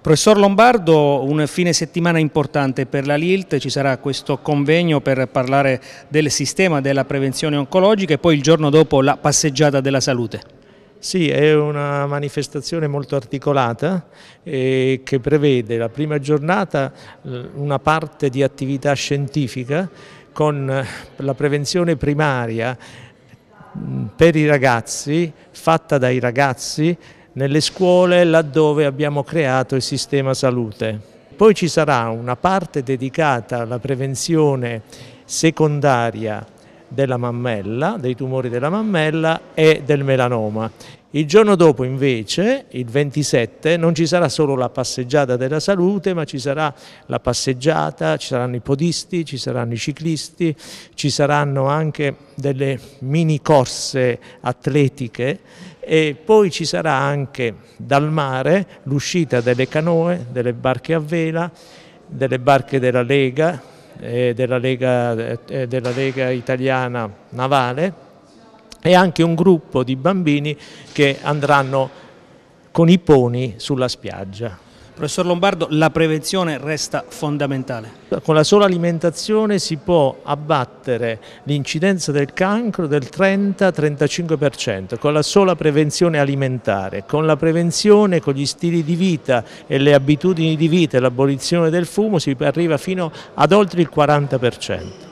Professor Lombardo, un fine settimana importante per la LILT, ci sarà questo convegno per parlare del sistema della prevenzione oncologica e poi il giorno dopo la passeggiata della salute. Sì, è una manifestazione molto articolata eh, che prevede la prima giornata eh, una parte di attività scientifica con eh, la prevenzione primaria mm, per i ragazzi, fatta dai ragazzi nelle scuole laddove abbiamo creato il sistema salute. Poi ci sarà una parte dedicata alla prevenzione secondaria della mammella, dei tumori della mammella e del melanoma. Il giorno dopo invece, il 27, non ci sarà solo la passeggiata della salute, ma ci sarà la passeggiata, ci saranno i podisti, ci saranno i ciclisti, ci saranno anche delle mini corse atletiche e poi ci sarà anche dal mare l'uscita delle canoe, delle barche a vela, delle barche della Lega, della, Lega, della Lega Italiana Navale e anche un gruppo di bambini che andranno con i poni sulla spiaggia. Professor Lombardo, la prevenzione resta fondamentale. Con la sola alimentazione si può abbattere l'incidenza del cancro del 30-35%, con la sola prevenzione alimentare, con la prevenzione, con gli stili di vita e le abitudini di vita e l'abolizione del fumo si arriva fino ad oltre il 40%.